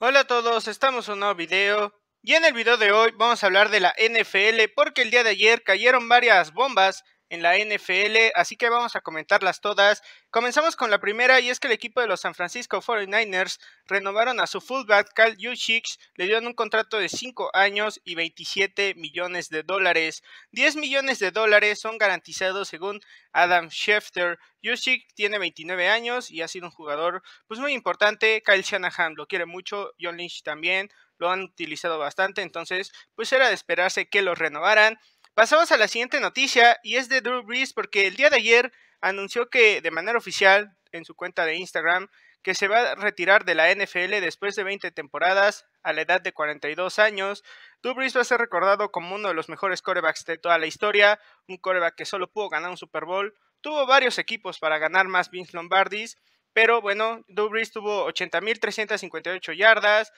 Hola a todos, estamos en un nuevo video y en el video de hoy vamos a hablar de la NFL porque el día de ayer cayeron varias bombas en la NFL, así que vamos a comentarlas todas. Comenzamos con la primera y es que el equipo de los San Francisco 49ers renovaron a su fullback Kyle Yushik le dieron un contrato de 5 años y 27 millones de dólares. 10 millones de dólares son garantizados según Adam Schefter. Yushik tiene 29 años y ha sido un jugador pues muy importante. Kyle Shanahan lo quiere mucho, John Lynch también lo han utilizado bastante, entonces pues era de esperarse que lo renovaran. Pasamos a la siguiente noticia y es de Drew Brees porque el día de ayer anunció que de manera oficial en su cuenta de Instagram que se va a retirar de la NFL después de 20 temporadas a la edad de 42 años. Drew Brees va a ser recordado como uno de los mejores corebacks de toda la historia, un coreback que solo pudo ganar un Super Bowl, tuvo varios equipos para ganar más Vince Lombardis, pero bueno, Drew Brees tuvo 80.358 yardas,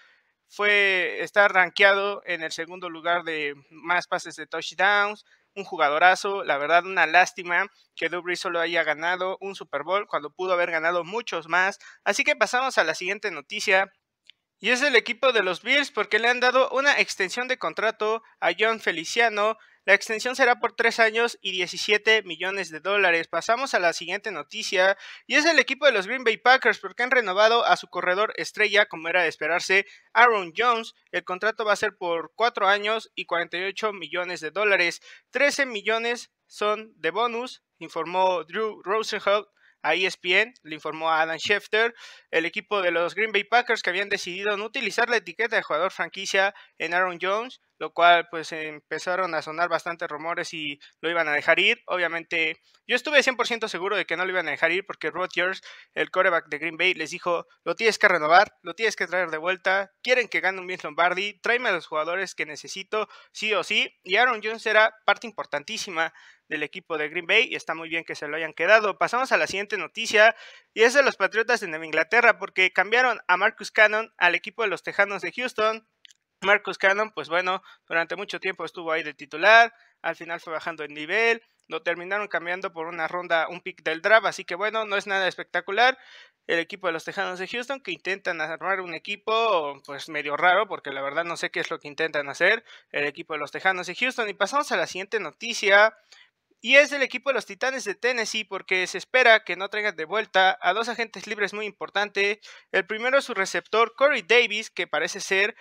fue estar rankeado en el segundo lugar de más pases de touchdowns, un jugadorazo, la verdad una lástima que Dubry solo haya ganado un Super Bowl cuando pudo haber ganado muchos más. Así que pasamos a la siguiente noticia. Y es el equipo de los Bills porque le han dado una extensión de contrato a John Feliciano, la extensión será por 3 años y 17 millones de dólares. Pasamos a la siguiente noticia y es el equipo de los Green Bay Packers porque han renovado a su corredor estrella como era de esperarse Aaron Jones. El contrato va a ser por 4 años y 48 millones de dólares. 13 millones son de bonus, informó Drew Rosenhalt, a ESPN, le informó a Adam Schefter, el equipo de los Green Bay Packers que habían decidido no utilizar la etiqueta de jugador franquicia en Aaron Jones, lo cual pues empezaron a sonar bastantes rumores y lo iban a dejar ir. Obviamente yo estuve 100% seguro de que no lo iban a dejar ir porque Rodgers, el coreback de Green Bay, les dijo, lo tienes que renovar, lo tienes que traer de vuelta, quieren que gane un Vince Lombardi, tráeme a los jugadores que necesito, sí o sí. Y Aaron Jones era parte importantísima del equipo de Green Bay y está muy bien que se lo hayan quedado. Pasamos a la siguiente noticia y es de los Patriotas de Nueva Inglaterra porque cambiaron a Marcus Cannon al equipo de los Tejanos de Houston Marcus Cannon, pues bueno, durante mucho tiempo estuvo ahí de titular, al final fue bajando el nivel, lo terminaron cambiando por una ronda, un pick del draft, así que bueno, no es nada espectacular. El equipo de los Tejanos de Houston que intentan armar un equipo pues medio raro porque la verdad no sé qué es lo que intentan hacer el equipo de los Tejanos de Houston y pasamos a la siguiente noticia y es del equipo de los Titanes de Tennessee porque se espera que no traigan de vuelta a dos agentes libres muy importantes. El primero es su receptor Corey Davis que parece ser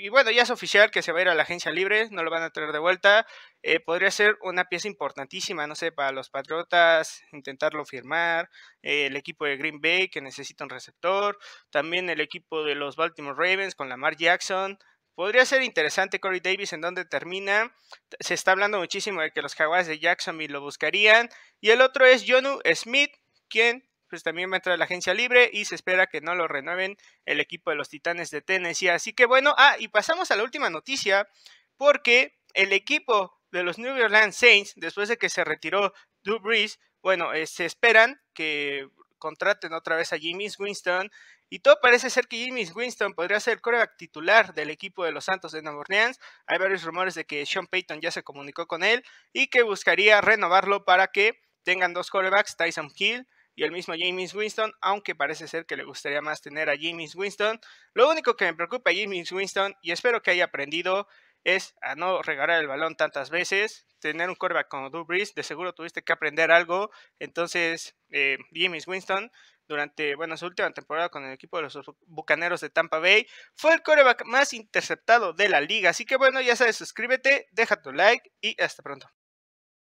y bueno, ya es oficial que se va a ir a la agencia libre, no lo van a traer de vuelta. Eh, podría ser una pieza importantísima, no sé, para los Patriotas, intentarlo firmar. Eh, el equipo de Green Bay, que necesita un receptor. También el equipo de los Baltimore Ravens con Lamar Jackson. Podría ser interesante Corey Davis en dónde termina. Se está hablando muchísimo de que los Jaguars de Jacksonville lo buscarían. Y el otro es Jonu Smith, quien pues también va a entrar la agencia libre y se espera que no lo renueven el equipo de los Titanes de Tennessee. Así que bueno, ah, y pasamos a la última noticia, porque el equipo de los New Orleans Saints, después de que se retiró Drew Brees, bueno, eh, se esperan que contraten otra vez a Jimmy Winston. Y todo parece ser que Jimmy Winston podría ser el coreback titular del equipo de los Santos de Nueva Orleans. Hay varios rumores de que Sean Payton ya se comunicó con él y que buscaría renovarlo para que tengan dos corebacks, Tyson Hill y el mismo James Winston, aunque parece ser que le gustaría más tener a James Winston. Lo único que me preocupa a James Winston, y espero que haya aprendido, es a no regalar el balón tantas veces. Tener un coreback como Dubriz, de seguro tuviste que aprender algo. Entonces, eh, James Winston, durante bueno, su última temporada con el equipo de los Bucaneros de Tampa Bay, fue el coreback más interceptado de la liga. Así que bueno, ya sabes, suscríbete, deja tu like y hasta pronto.